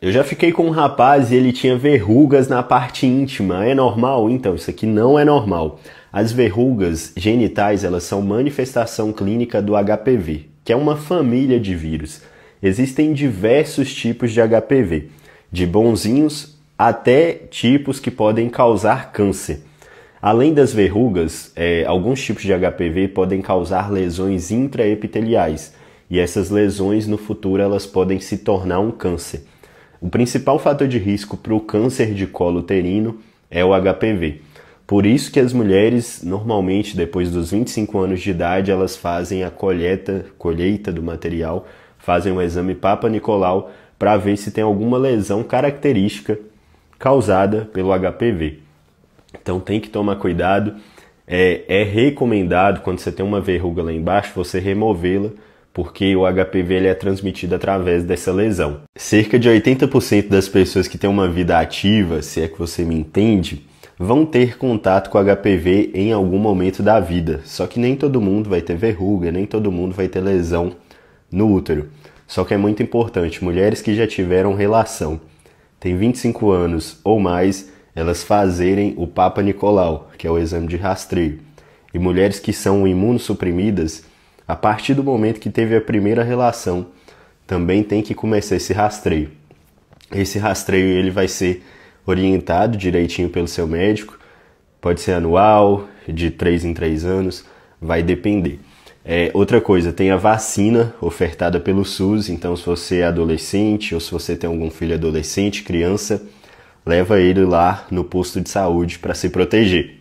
Eu já fiquei com um rapaz e ele tinha verrugas na parte íntima. É normal? Então, isso aqui não é normal. As verrugas genitais, elas são manifestação clínica do HPV, que é uma família de vírus. Existem diversos tipos de HPV, de bonzinhos até tipos que podem causar câncer. Além das verrugas, é, alguns tipos de HPV podem causar lesões intraepiteliais, e essas lesões no futuro elas podem se tornar um câncer. O principal fator de risco para o câncer de colo uterino é o HPV. Por isso que as mulheres, normalmente, depois dos 25 anos de idade, elas fazem a colheita, colheita do material, fazem um exame papanicolau para ver se tem alguma lesão característica causada pelo HPV. Então tem que tomar cuidado. É, é recomendado, quando você tem uma verruga lá embaixo, você removê-la porque o HPV ele é transmitido através dessa lesão. Cerca de 80% das pessoas que têm uma vida ativa, se é que você me entende, vão ter contato com HPV em algum momento da vida. Só que nem todo mundo vai ter verruga, nem todo mundo vai ter lesão no útero. Só que é muito importante, mulheres que já tiveram relação, têm 25 anos ou mais, elas fazerem o Papa Nicolau, que é o exame de rastreio. E mulheres que são imunossuprimidas, a partir do momento que teve a primeira relação, também tem que começar esse rastreio. Esse rastreio ele vai ser orientado direitinho pelo seu médico, pode ser anual, de 3 em 3 anos, vai depender. É, outra coisa, tem a vacina ofertada pelo SUS, então se você é adolescente ou se você tem algum filho adolescente, criança, leva ele lá no posto de saúde para se proteger.